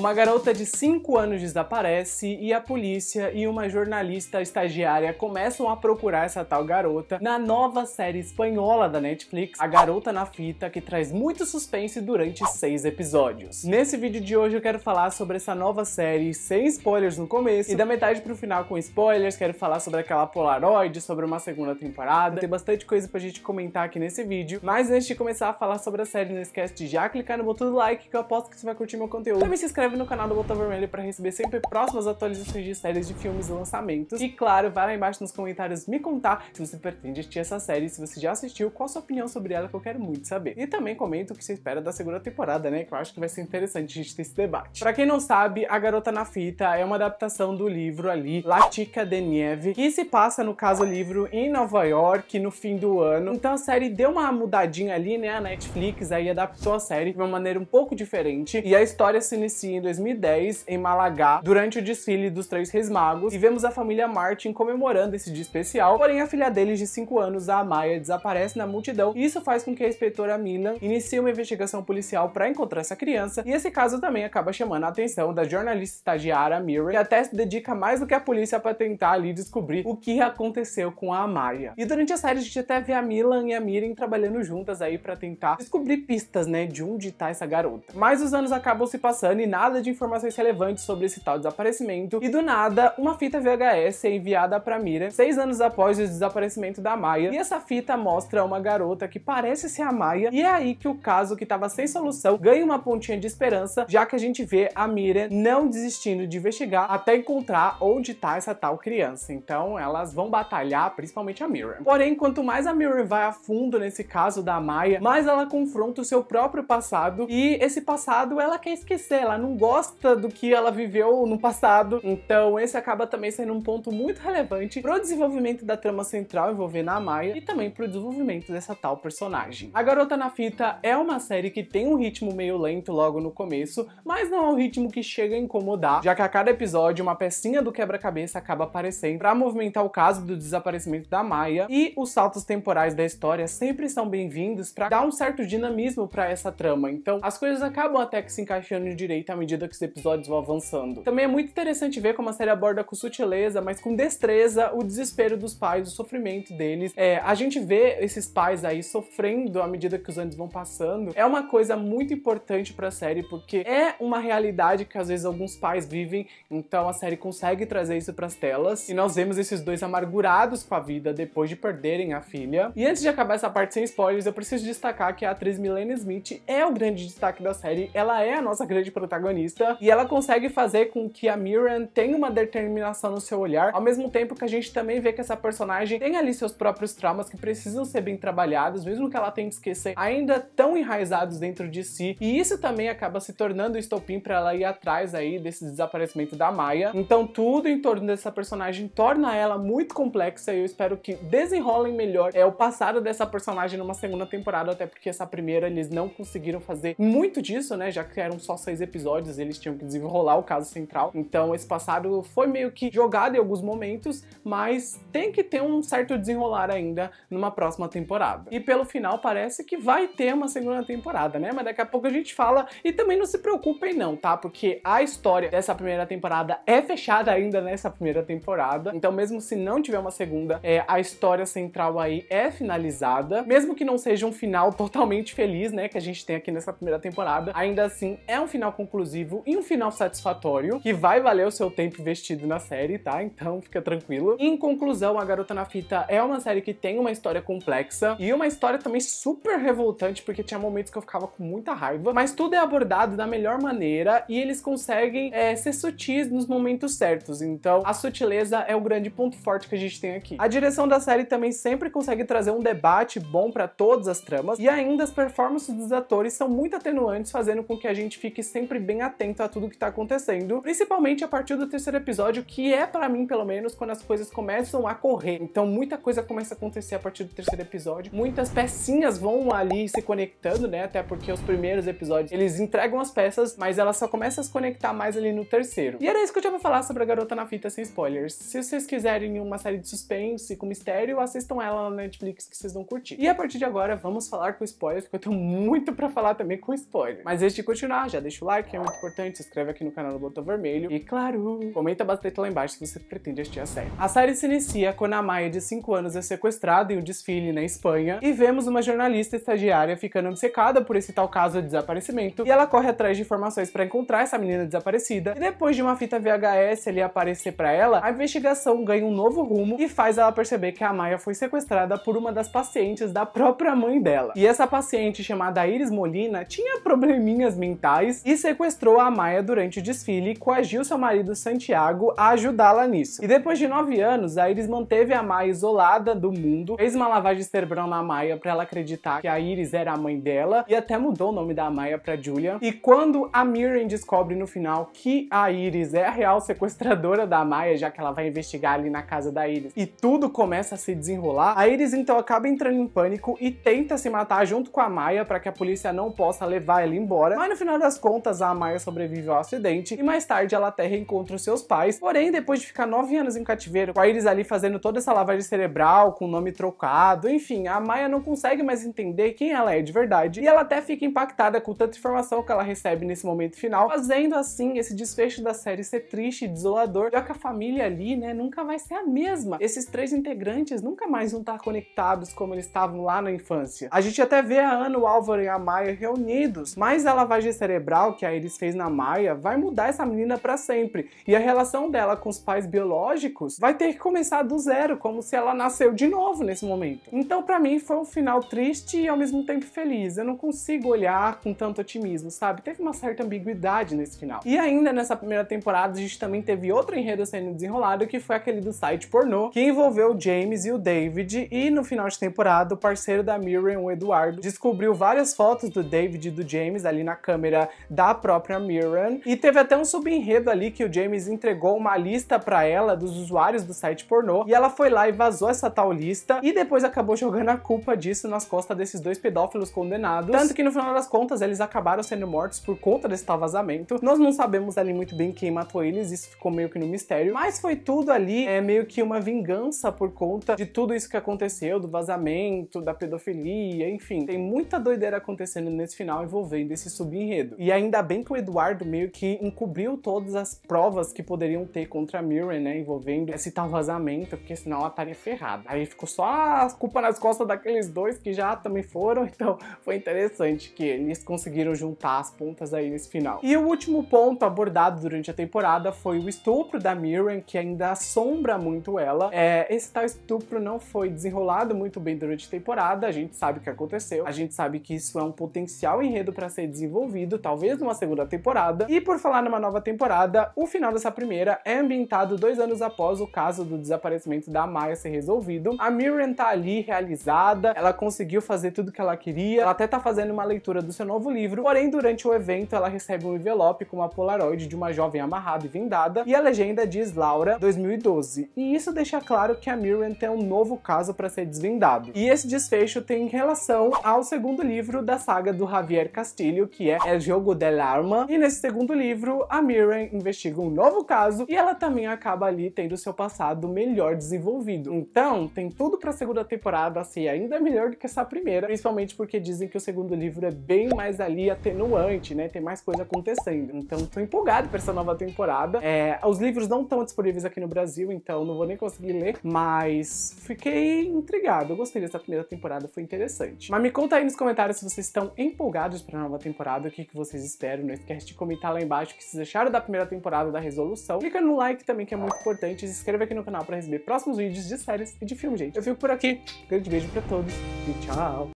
Uma garota de 5 anos desaparece e a polícia e uma jornalista estagiária começam a procurar essa tal garota na nova série espanhola da Netflix, A Garota na Fita, que traz muito suspense durante seis episódios. Nesse vídeo de hoje eu quero falar sobre essa nova série sem spoilers no começo e da metade pro final com spoilers, quero falar sobre aquela Polaroid, sobre uma segunda temporada, tem bastante coisa pra gente comentar aqui nesse vídeo, mas antes de começar a falar sobre a série, não esquece de já clicar no botão do like que eu aposto que você vai curtir meu conteúdo. Também se inscreve inscreve no canal do Botão Vermelho para receber sempre próximas atualizações de séries de filmes e lançamentos. E claro, vai lá embaixo nos comentários me contar se você pretende assistir essa série, se você já assistiu, qual a sua opinião sobre ela que eu quero muito saber. E também comenta o que você espera da segunda temporada, né? Que eu acho que vai ser interessante a gente ter esse debate. Pra quem não sabe, A Garota na Fita é uma adaptação do livro ali, Latica de Nieve, que se passa, no caso, livro em Nova York, no fim do ano. Então a série deu uma mudadinha ali, né? A Netflix aí adaptou a série de uma maneira um pouco diferente. E a história se inicia em 2010 em Malagá durante o desfile dos Três Reis Magos e vemos a família Martin comemorando esse dia especial, porém a filha deles de 5 anos, a Maya, desaparece na multidão e isso faz com que a inspetora Milan inicie uma investigação policial para encontrar essa criança e esse caso também acaba chamando a atenção da jornalista estagiária Mirren, que até se dedica mais do que a polícia para tentar ali descobrir o que aconteceu com a Maya. E durante a série a gente até vê a Milan e a Mirren trabalhando juntas aí para tentar descobrir pistas, né, de onde tá essa garota. Mas os anos acabam se passando e nada nada de informações relevantes sobre esse tal desaparecimento, e do nada, uma fita VHS é enviada para Mira seis anos após o desaparecimento da Maia, e essa fita mostra uma garota que parece ser a Maia, e é aí que o caso que estava sem solução ganha uma pontinha de esperança, já que a gente vê a Mira não desistindo de investigar até encontrar onde está essa tal criança. Então elas vão batalhar, principalmente a Mira. Porém, quanto mais a Mira vai a fundo nesse caso da Maia, mais ela confronta o seu próprio passado e esse passado ela quer esquecer, ela não gosta do que ela viveu no passado. Então esse acaba também sendo um ponto muito relevante pro desenvolvimento da trama central envolvendo a Maia e também pro desenvolvimento dessa tal personagem. A Garota na Fita é uma série que tem um ritmo meio lento logo no começo, mas não é um ritmo que chega a incomodar, já que a cada episódio uma pecinha do quebra-cabeça acaba aparecendo para movimentar o caso do desaparecimento da Maia e os saltos temporais da história sempre são bem-vindos para dar um certo dinamismo para essa trama. Então as coisas acabam até que se encaixando direito à medida medida que os episódios vão avançando. Também é muito interessante ver como a série aborda com sutileza, mas com destreza, o desespero dos pais, o sofrimento deles. É, a gente vê esses pais aí sofrendo à medida que os anos vão passando. É uma coisa muito importante para a série, porque é uma realidade que às vezes alguns pais vivem, então a série consegue trazer isso para as telas. E nós vemos esses dois amargurados com a vida depois de perderem a filha. E antes de acabar essa parte sem spoilers, eu preciso destacar que a atriz Milena Smith é o grande destaque da série, ela é a nossa grande protagonista protagonista, e ela consegue fazer com que a Miriam tenha uma determinação no seu olhar, ao mesmo tempo que a gente também vê que essa personagem tem ali seus próprios traumas que precisam ser bem trabalhados, mesmo que ela tenha que esquecer, ainda tão enraizados dentro de si, e isso também acaba se tornando o estopim para ela ir atrás aí desse desaparecimento da Maia. Então tudo em torno dessa personagem torna ela muito complexa e eu espero que desenrolem melhor é o passado dessa personagem numa segunda temporada, até porque essa primeira eles não conseguiram fazer muito disso, né, já que eram só seis episódios, episódios, eles tinham que desenrolar o caso central. Então esse passado foi meio que jogado em alguns momentos, mas tem que ter um certo desenrolar ainda numa próxima temporada. E pelo final parece que vai ter uma segunda temporada, né? Mas daqui a pouco a gente fala e também não se preocupem não, tá? Porque a história dessa primeira temporada é fechada ainda nessa primeira temporada. Então mesmo se não tiver uma segunda, é, a história central aí é finalizada, mesmo que não seja um final totalmente feliz, né, que a gente tem aqui nessa primeira temporada. Ainda assim, é um final conclusivo exclusivo e um final satisfatório que vai valer o seu tempo investido na série, tá? Então fica tranquilo. em conclusão, A Garota na Fita é uma série que tem uma história complexa e uma história também super revoltante, porque tinha momentos que eu ficava com muita raiva, mas tudo é abordado da melhor maneira e eles conseguem é, ser sutis nos momentos certos. Então a sutileza é o grande ponto forte que a gente tem aqui. A direção da série também sempre consegue trazer um debate bom para todas as tramas e ainda as performances dos atores são muito atenuantes, fazendo com que a gente fique sempre bem atento a tudo que tá acontecendo, principalmente a partir do terceiro episódio, que é para mim, pelo menos, quando as coisas começam a correr. Então muita coisa começa a acontecer a partir do terceiro episódio, muitas pecinhas vão ali se conectando, né? Até porque os primeiros episódios eles entregam as peças, mas elas só começam a se conectar mais ali no terceiro. E era isso que eu tinha pra falar sobre a Garota na Fita sem spoilers. Se vocês quiserem uma série de suspense com mistério, assistam ela na Netflix que vocês vão curtir. E a partir de agora, vamos falar com spoilers, porque eu tenho muito para falar também com spoiler. Mas antes de continuar, já deixa o like, é um muito importante, se inscreve aqui no canal do Botão Vermelho e, claro, comenta bastante lá embaixo se você pretende assistir a série. A série se inicia quando a Maia, de 5 anos, é sequestrada em um desfile na Espanha e vemos uma jornalista estagiária ficando obcecada por esse tal caso de desaparecimento e ela corre atrás de informações para encontrar essa menina desaparecida e depois de uma fita VHS ali aparecer para ela, a investigação ganha um novo rumo e faz ela perceber que a Maia foi sequestrada por uma das pacientes da própria mãe dela. E essa paciente chamada Iris Molina tinha probleminhas mentais e sequestrou sequestrou a Maia durante o desfile e coagiu seu marido Santiago a ajudá-la nisso. E depois de nove anos, a Iris manteve a Maia isolada do mundo, fez uma lavagem cerebral na Maia para ela acreditar que a Iris era a mãe dela e até mudou o nome da Maia para Julia. E quando a Mirren descobre no final que a Iris é a real sequestradora da Maia, já que ela vai investigar ali na casa da Iris, e tudo começa a se desenrolar, a Iris então acaba entrando em pânico e tenta se matar junto com a Maia para que a polícia não possa levar ela embora. Mas no final das contas, a Maia Maia sobrevive ao acidente e mais tarde ela até reencontra os seus pais. Porém, depois de ficar nove anos em cativeiro, com a Iris ali fazendo toda essa lavagem cerebral, com o nome trocado, enfim, a Maia não consegue mais entender quem ela é de verdade e ela até fica impactada com tanta informação que ela recebe nesse momento final, fazendo assim esse desfecho da série ser triste e desolador, já que a família ali, né, nunca vai ser a mesma. Esses três integrantes nunca mais vão estar conectados como eles estavam lá na infância. A gente até vê a Ana, o Álvaro e a Maia reunidos, mas a lavagem cerebral que a Iris fez na Maia vai mudar essa menina para sempre. E a relação dela com os pais biológicos vai ter que começar do zero, como se ela nasceu de novo nesse momento. Então, para mim, foi um final triste e ao mesmo tempo feliz. Eu não consigo olhar com tanto otimismo, sabe? Teve uma certa ambiguidade nesse final. E ainda nessa primeira temporada, a gente também teve outro enredo sendo desenrolado, que foi aquele do site pornô, que envolveu o James e o David. E no final de temporada, o parceiro da Miriam, o Eduardo, descobriu várias fotos do David e do James ali na câmera da própria própria Mirren. E teve até um subenredo ali que o James entregou uma lista para ela dos usuários do site pornô e ela foi lá e vazou essa tal lista e depois acabou jogando a culpa disso nas costas desses dois pedófilos condenados. Tanto que no final das contas eles acabaram sendo mortos por conta desse tal vazamento. Nós não sabemos ali muito bem quem matou eles, isso ficou meio que no mistério, mas foi tudo ali é meio que uma vingança por conta de tudo isso que aconteceu, do vazamento, da pedofilia, enfim. Tem muita doideira acontecendo nesse final envolvendo esse subenredo. E ainda bem que o Eduardo meio que encobriu todas as provas que poderiam ter contra a Mirren, né, envolvendo esse tal vazamento, porque senão ela estaria ferrada. Aí ficou só a culpa nas costas daqueles dois que já também foram, então foi interessante que eles conseguiram juntar as pontas aí nesse final. E o último ponto abordado durante a temporada foi o estupro da Mirren, que ainda assombra muito ela. É, esse tal estupro não foi desenrolado muito bem durante a temporada, a gente sabe o que aconteceu, a gente sabe que isso é um potencial enredo para ser desenvolvido, talvez numa segunda segunda temporada. E por falar numa nova temporada, o final dessa primeira é ambientado dois anos após o caso do desaparecimento da Maya ser resolvido. A Miriam tá ali realizada, ela conseguiu fazer tudo que ela queria, ela até tá fazendo uma leitura do seu novo livro, porém durante o evento ela recebe um envelope com uma polaroid de uma jovem amarrada e vendada e a legenda diz Laura 2012. E isso deixa claro que a Miriam tem um novo caso para ser desvendado. E esse desfecho tem relação ao segundo livro da saga do Javier Castilho, que é El Jogo del Arma, e nesse segundo livro, a Mirren investiga um novo caso e ela também acaba ali tendo seu passado melhor desenvolvido. Então, tem tudo para a segunda temporada ser ainda melhor do que essa primeira, principalmente porque dizem que o segundo livro é bem mais ali atenuante, né? Tem mais coisa acontecendo. Então, tô empolgado para essa nova temporada. É, os livros não estão disponíveis aqui no Brasil, então não vou nem conseguir ler, mas fiquei intrigado. Eu gostei dessa primeira temporada, foi interessante. Mas me conta aí nos comentários se vocês estão empolgados para a nova temporada, o que, que vocês esperam nesse esquece de comentar lá embaixo o que vocês acharam da primeira temporada da Resolução. Clica no like também, que é muito importante, e se inscreva aqui no canal para receber próximos vídeos de séries e de filme, gente. Eu fico por aqui, grande beijo para todos e tchau!